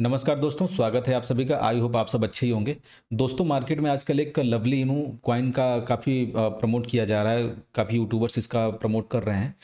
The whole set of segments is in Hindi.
नमस्कार दोस्तों स्वागत है आप सभी का आई होप आप सब अच्छे ही होंगे दोस्तों मार्केट में आजकल एक लवली इनू क्वाइन का काफ़ी प्रमोट किया जा रहा है काफ़ी यूट्यूबर्स इसका प्रमोट कर रहे हैं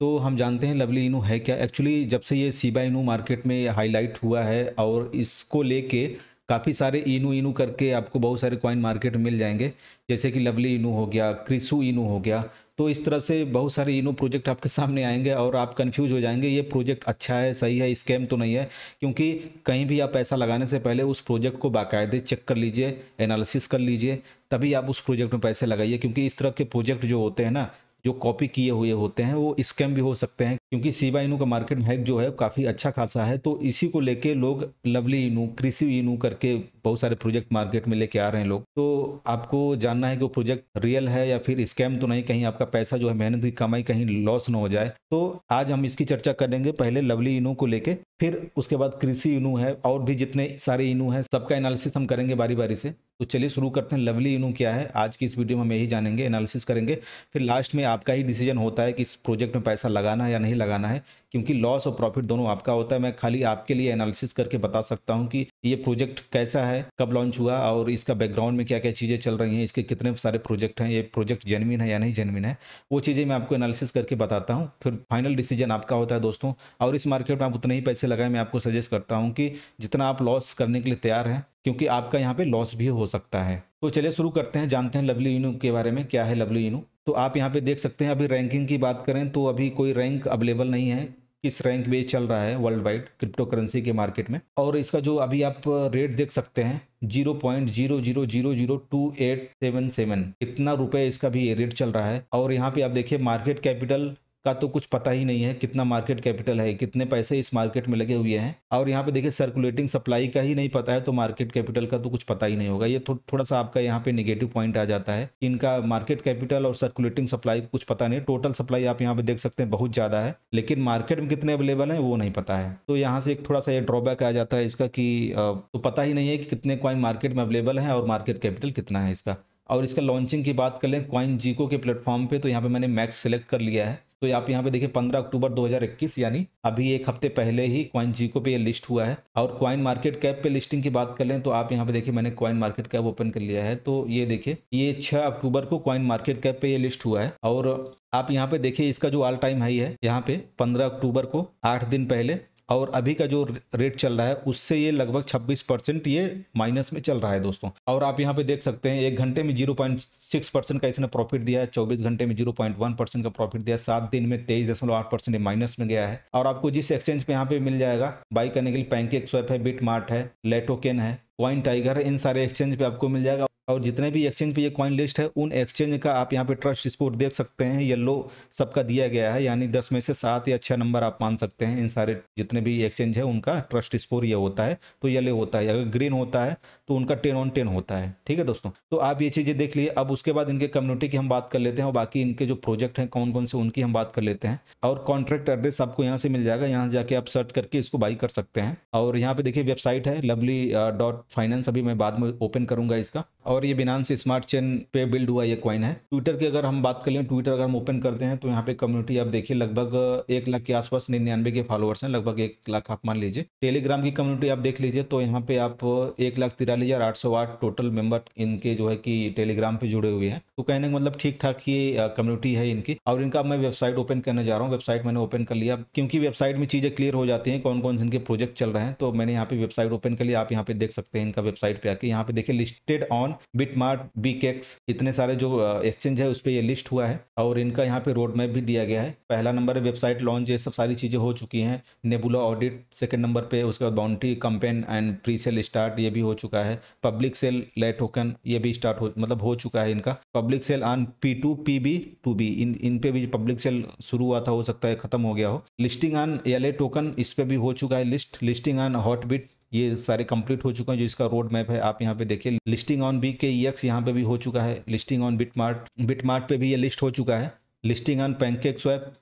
तो हम जानते हैं लवली इनू है क्या एक्चुअली जब से ये सीबा इनू मार्केट में हाईलाइट हुआ है और इसको लेके काफ़ी सारे इनू इनू करके आपको बहुत सारे कॉइन मार्केट मिल जाएंगे जैसे कि लवली इनू हो गया क्रिसू इनू हो गया तो इस तरह से बहुत सारे इनो प्रोजेक्ट आपके सामने आएंगे और आप कंफ्यूज हो जाएंगे ये प्रोजेक्ट अच्छा है सही है स्कैम तो नहीं है क्योंकि कहीं भी आप पैसा लगाने से पहले उस प्रोजेक्ट को बाकायदे चेक कर लीजिए एनालिसिस कर लीजिए तभी आप उस प्रोजेक्ट में पैसे लगाइए क्योंकि इस तरह के प्रोजेक्ट जो होते हैं ना जो कॉपी किए हुए होते हैं वो स्कैम भी हो सकते हैं क्योंकि सीवा इनू का मार्केट हैक जो है काफ़ी अच्छा खासा है तो इसी को लेके लोग लवली इनू कृषि इनू करके बहुत सारे प्रोजेक्ट मार्केट में लेके आ रहे हैं लोग तो आपको जानना है कि वो प्रोजेक्ट रियल है या फिर स्कैम तो नहीं कहीं आपका पैसा जो है मेहनत की कमाई कहीं लॉस ना हो जाए तो आज हम इसकी चर्चा करेंगे पहले लवली इनू को लेके फिर उसके बाद कृषि इनू है और भी जितने सारे इनू है सबका एनालिसिस हम करेंगे बारी बारी से तो चलिए शुरू करते हैं लवली इनू क्या है आज की इस वीडियो में हम यही जानेंगे एनालिसिस करेंगे फिर लास्ट में आपका ही डिसीजन होता है कि इस प्रोजेक्ट में पैसा लगाना या नहीं लगाना है क्योंकि लॉस और प्रॉफिट दोनों आपका होता है मैं खाली आपके लिए एनालिसिस करके बता सकता हूं कि ये प्रोजेक्ट कैसा है कब लॉन्च हुआ और इसका बैकग्राउंड में क्या क्या चीज़ें चल रही हैं इसके कितने सारे प्रोजेक्ट हैं ये प्रोजेक्ट जेनविन है या नहीं जेनविन है वो चीज़ें मैं आपको एनालिसिस करके बताता हूँ फिर फाइनल डिसीजन आपका होता है दोस्तों और इस मार्केट में आप उतने ही पैसे लगाए मैं आपको सजेस्ट करता हूँ कि जितना आप लॉस करने के लिए तैयार हैं क्योंकि आपका यहाँ पे लॉस भी हो सकता है तो चलिए शुरू करते हैं जानते हैं लवली इनू के बारे में क्या है लवली इनू तो आप यहाँ पे देख सकते हैं अभी रैंकिंग की बात करें तो अभी कोई रैंक अवेलेबल नहीं है किस रैंक में चल रहा है वर्ल्ड वाइड क्रिप्टो करेंसी के मार्केट में और इसका जो अभी आप रेट देख सकते हैं zero point zero zero zero zero two eight seven seven इतना रुपए इसका भी रेट चल रहा है और यहाँ पे आप देखिए मार्केट कैपिटल का तो कुछ पता ही नहीं है कितना मार्केट कैपिटल है कितने पैसे इस मार्केट में लगे हुए हैं और यहाँ पे देखिए सर्कुलेटिंग सप्लाई का ही नहीं पता है तो मार्केट कैपिटल का तो कुछ पता ही नहीं होगा ये थो, थोड़ा सा आपका यहाँ पे निगेटिव पॉइंट आ जाता है इनका मार्केट कैपिटल और सर्कुलेटिंग सप्लाई कुछ पता नहीं टोटल सप्लाई आप यहाँ पे देख सकते हैं बहुत ज्यादा है लेकिन मार्केट में कितने अवेलेबल है वो नहीं पता है तो यहाँ से एक थोड़ा सा ये ड्रॉबैक आ जाता है इसका की तो पता ही नहीं है कि कितने क्वाइन मार्केट में अवेलेबल है और मार्केट कैपिटल कितना है इसका और इसका लॉन्चिंग की बात कर लें क्वाइन जीको के प्लेटफॉर्म पे तो यहाँ पे मैंने मैक्स सेलेक्ट कर लिया है तो आप यहाँ पे देखिए 15 अक्टूबर 2021 यानी अभी एक हफ्ते पहले ही क्वाइन जीको पे ये लिस्ट हुआ है और क्वाइन मार्केट कैप पे लिस्टिंग की बात कर लें तो आप यहाँ पे देखिए मैंने क्वाइन मार्केट कैप ओपन कर लिया है तो ये देखिए ये 6 अक्टूबर को क्वाइन मार्केट कैप पे ये लिस्ट हुआ है और आप यहाँ पे देखिए इसका जो ऑल टाइम हाई है यहाँ पे पंद्रह अक्टूबर को आठ दिन पहले और अभी का जो रेट चल रहा है उससे ये लगभग 26 परसेंट ये माइनस में चल रहा है दोस्तों और आप यहाँ पे देख सकते हैं एक घंटे में 0.6 परसेंट का इसने प्रॉफिट दिया है 24 घंटे में 0.1 परसेंट का प्रॉफिट दिया सात दिन में तेईस दशमलव आठ परसेंट माइनस में गया है और आपको जिस एक्सचेंज पे यहाँ पे मिल जाएगा बाई करने के लिए पैंकेक स्वेप है बिट मार्ट है लेटोकेन है वाइन टाइगर है इन सारे एक्सचेंज पे आपको मिल जाएगा और जितने भी एक्सचेंज पे ये कॉइन लिस्ट है उन एक्सचेंज का आप यहाँ पे ट्रस्ट स्कोर देख सकते हैं येलो सबका दिया गया है यानी दस में से सात या छः नंबर आप मान सकते हैं इन सारे जितने भी एक्सचेंज है उनका ट्रस्ट स्कोर ये होता है तो येलो होता है अगर ग्रीन होता है तो उनका टेन ऑन टेन होता है ठीक है दोस्तों तो आप ये चीज़ें देख लिए अब उसके बाद इनके कम्युनिटी की हम बात कर लेते हैं और बाकी इनके जो प्रोजेक्ट हैं कौन कौन से उनकी हम बात कर लेते हैं और कॉन्ट्रैक्ट एड्रेस आपको यहाँ से मिल जाएगा यहाँ जाके आप सर्च करके इसको बाई कर सकते हैं और यहाँ पे देखिए वेबसाइट है लवली डॉट फाइनेंस अभी मैं बाद में ओपन करूंगा इसका और ये बिनांस स्मार्ट चेन पे बिल्ड हुआ ये क्वाइन है ट्विटर की अगर हम बात कर लें ट्विटर अगर हम ओपन करते हैं तो यहाँ पे कम्युनिटी आप देखिए लगभग एक लाख के आसपास निन्यानवे के फॉलोअर्स हैं लगभग एक लाख आप मान लीजिए टेलीग्राम की कम्युनिटी आप देख लीजिए तो यहाँ पे आप एक लाख तिरालीस हजार आठ सौ आठ टोटल मेंबर इनके जो है कि टेलीग्राम पे जुड़े हुए हैं तो कहने का मतलब ठीक ठाक ये कम्युनिटी है इनकी और इनका मैं वेबसाइट ओपन करने जा रहा हूँ वेबसाइट मैंने ओपन कर लिया क्योंकि वेबसाइट में चीजें क्लियर हो जाती है कौन कौन से इनके प्रोजेक्ट चल रहे हैं तो मैंने यहाँ पे वेबसाइट ओपन कर लिया आप यहाँ पे देख सकते हैं इनका वेबसाइट पे आके यहाँ पे देखिए लिस्टेड ऑन बिटमार्ट बीकेक्स इतने सारे जो एक्सचेंज है उस पर ये लिस्ट हुआ है और इनका यहाँ पे रोड मैप भी दिया गया है पहला नंबर वेबसाइट लॉन्च ये सब सारी चीज़ें हो चुकी हैं नेबुला ऑडिट सेकेंड नंबर पे उसके बाद boundary campaign and pre sale start ये भी हो चुका है पब्लिक सेल ले टोकन ये भी स्टार्ट हो मतलब हो चुका है इनका public sale on P two P B two B इन इन पे भी पब्लिक सेल शुरू हुआ था हो सकता है खत्म हो गया हो लिस्टिंग ऑन एल टोकन इस पे भी हो चुका है list listing on Hotbit ये सारे कंप्लीट हो चुके हैं जो इसका रोड मैप है आप यहाँ पे देखिए लिस्टिंग ऑन बी के यक्स यहाँ पे भी हो चुका है लिस्टिंग ऑन बिटमार्ट बिटमार्ट पे भी ये लिस्ट हो चुका है listing on PancakeSwap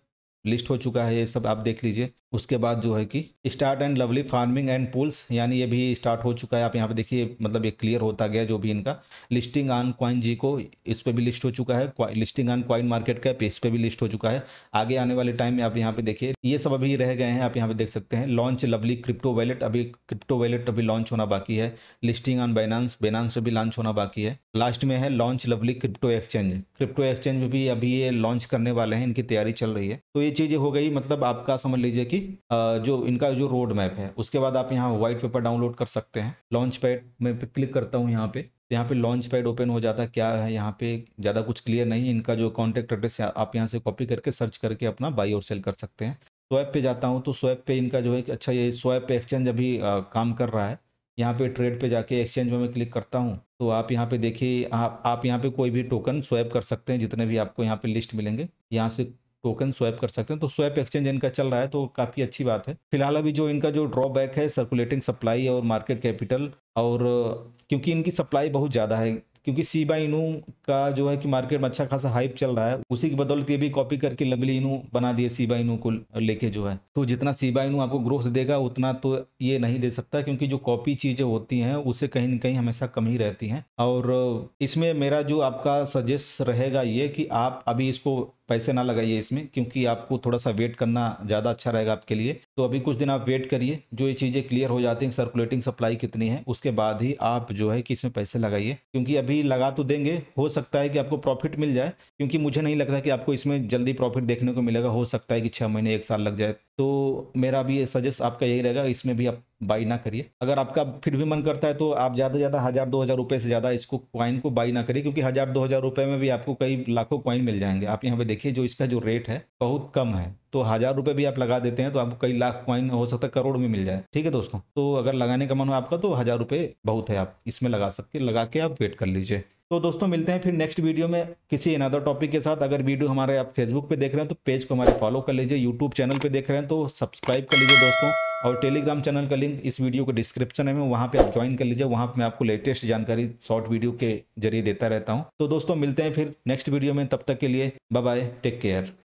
list हो चुका है ये सब आप देख लीजिए उसके बाद जो है कि start and lovely farming and pools यानी ये भी स्टार्ट हो चुका है आप यहाँ पे देखिए मतलब ये क्लियर होता गया जो भी इनका लिस्टिंग ऑन क्वाइन जी को इस पर भी लिस्ट हो चुका है listing on coin market cap इस पर भी लिस्ट हो चुका है आगे आने वाले टाइम में आप यहाँ पे देखिए ये सब अभी रह गए हैं आप यहाँ पे देख सकते हैं लॉन्च लवली क्रिप्टो वैलेट अभी क्रिप्टो वैलेट अभी लॉन्च होना बाकी है लिस्टिंग ऑन बाइनांस बेनांस भी लॉन्च होना बाकी है लास्ट में है launch lovely crypto exchange crypto exchange भी अभी ये लॉन्च करने वाले हैं इनकी तैयारी चल रही है तो ये चीज़ हो गई मतलब आपका समझ लीजिए कि जो इनका जो रोड मैप है उसके बाद आप यहाँ व्हाइट पेपर डाउनलोड कर सकते हैं लॉन्च पैड में क्लिक करता हूँ यहाँ पे यहाँ पे लॉन्च पैड ओपन हो जाता है क्या है यहाँ पे ज़्यादा कुछ क्लियर नहीं है इनका जो कॉन्टैक्ट एड्रेस आप यहाँ से कॉपी करके सर्च करके अपना बाई और सेल कर सकते हैं स्वैप पे जाता हूँ तो स्वैप पे इनका जो है अच्छा ये स्वैप पे एक्सचेंज अभी काम कर रहा है यहाँ पे ट्रेड पे जाके एक्सचेंज में मैं क्लिक करता हूँ तो आप यहाँ पे देखिए आप आप यहाँ पे कोई भी टोकन स्वैप कर सकते हैं जितने भी आपको यहाँ पे लिस्ट मिलेंगे यहाँ से टोकन स्वैप कर सकते हैं तो स्वैप एक्सचेंज इनका चल रहा है तो काफ़ी अच्छी बात है फिलहाल अभी जो इनका जो ड्रॉबैक है सर्कुलेटिंग सप्लाई और मार्केट कैपिटल और क्योंकि इनकी सप्लाई बहुत ज़्यादा है क्योंकि सी बाई इनू का जो है कि मार्केट में अच्छा खासा हाइप चल रहा है उसी की बदौलत ये भी कॉपी करके लवली इनू बना दिए सी बाई इनू को लेके जो है तो जितना सी बाई इनू आपको ग्रोथ देगा उतना तो ये नहीं दे सकता क्योंकि जो कॉपी चीज़ें होती हैं उससे कहीं ना कहीं हमेशा कम ही रहती हैं और इसमें मेरा जो आपका सजेस्ट रहेगा ये कि आप अभी इसको पैसे ना लगाइए इसमें क्योंकि आपको थोड़ा सा वेट करना ज़्यादा अच्छा रहेगा आपके लिए तो अभी कुछ दिन आप वेट करिए जो ये चीज़ें क्लियर हो जाती हैं सर्कुलेटिंग सप्लाई कितनी है उसके बाद ही आप जो है कि इसमें पैसे लगाइए क्योंकि अभी लगा तो देंगे हो सकता है कि आपको प्रॉफिट मिल जाए क्योंकि मुझे नहीं लगता कि आपको इसमें जल्दी प्रॉफिट देखने को मिलेगा हो सकता है कि छः महीने एक साल लग जाए तो मेरा भी सजेस्ट आपका यही रहेगा इसमें भी आप बाई ना करिए अगर आपका फिर भी मन करता है तो आप ज़्यादा से ज़्यादा हज़ार दो हज़ार रुपये से ज़्यादा इसको क्वाइन को बाई ना करिए क्योंकि हज़ार दो हज़ार रुपये में भी आपको कई लाखों क्वाइन मिल जाएंगे आप यहाँ पे देखिए जो इसका जो रेट है बहुत कम है तो हज़ार रुपये भी आप लगा देते हैं तो आपको कई लाख क्वाइन हो सकता है करोड़ में मिल जाए ठीक है दोस्तों तो अगर लगाने का मन हो आपका तो हज़ार रुपये बहुत है आप इसमें लगा सकते लगा के आप वेट कर लीजिए तो दोस्तों मिलते हैं फिर नेक्स्ट वीडियो में किसी अनदर टॉपिक के साथ अगर वीडियो हमारे आप फेसबुक पे देख रहे हैं तो पेज को हमारे फॉलो कर लीजिए यूट्यूब चैनल पे देख रहे हैं तो सब्सक्राइब कर लीजिए दोस्तों और टेलीग्राम चैनल का लिंक इस वीडियो के डिस्क्रिप्शन में वहाँ पे आप ज्वाइन कर लीजिए वहाँ पे मैं आपको लेटेस्ट जानकारी शॉर्ट वीडियो के जरिए देता रहता हूँ तो दोस्तों मिलते हैं फिर नेक्स्ट वीडियो में तब तक के लिए बाय टेक केयर